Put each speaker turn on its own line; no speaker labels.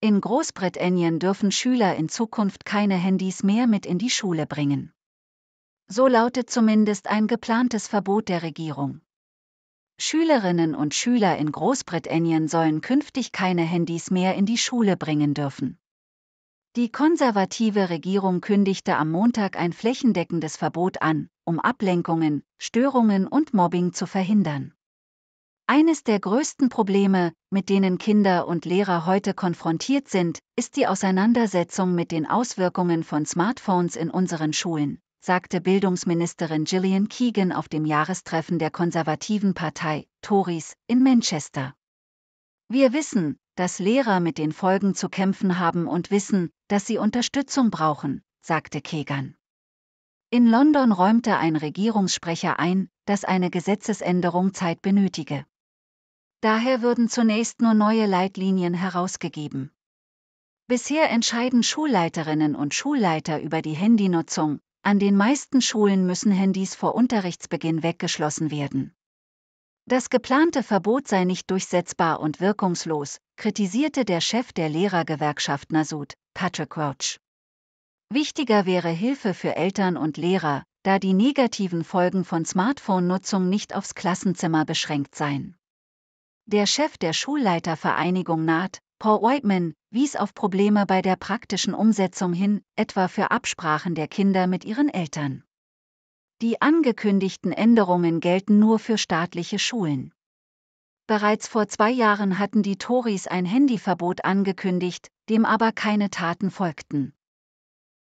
In Großbritannien dürfen Schüler in Zukunft keine Handys mehr mit in die Schule bringen. So lautet zumindest ein geplantes Verbot der Regierung. Schülerinnen und Schüler in Großbritannien sollen künftig keine Handys mehr in die Schule bringen dürfen. Die konservative Regierung kündigte am Montag ein flächendeckendes Verbot an, um Ablenkungen, Störungen und Mobbing zu verhindern. Eines der größten Probleme, mit denen Kinder und Lehrer heute konfrontiert sind, ist die Auseinandersetzung mit den Auswirkungen von Smartphones in unseren Schulen, sagte Bildungsministerin Gillian Keegan auf dem Jahrestreffen der konservativen Partei, Tories, in Manchester. Wir wissen, dass Lehrer mit den Folgen zu kämpfen haben und wissen, dass sie Unterstützung brauchen, sagte Keegan. In London räumte ein Regierungssprecher ein, dass eine Gesetzesänderung Zeit benötige. Daher würden zunächst nur neue Leitlinien herausgegeben. Bisher entscheiden Schulleiterinnen und Schulleiter über die Handynutzung, an den meisten Schulen müssen Handys vor Unterrichtsbeginn weggeschlossen werden. Das geplante Verbot sei nicht durchsetzbar und wirkungslos, kritisierte der Chef der Lehrergewerkschaft Nasut, Patrick Roach. Wichtiger wäre Hilfe für Eltern und Lehrer, da die negativen Folgen von Smartphone-Nutzung nicht aufs Klassenzimmer beschränkt seien. Der Chef der Schulleitervereinigung naht, Paul Whiteman, wies auf Probleme bei der praktischen Umsetzung hin, etwa für Absprachen der Kinder mit ihren Eltern. Die angekündigten Änderungen gelten nur für staatliche Schulen. Bereits vor zwei Jahren hatten die Tories ein Handyverbot angekündigt, dem aber keine Taten folgten.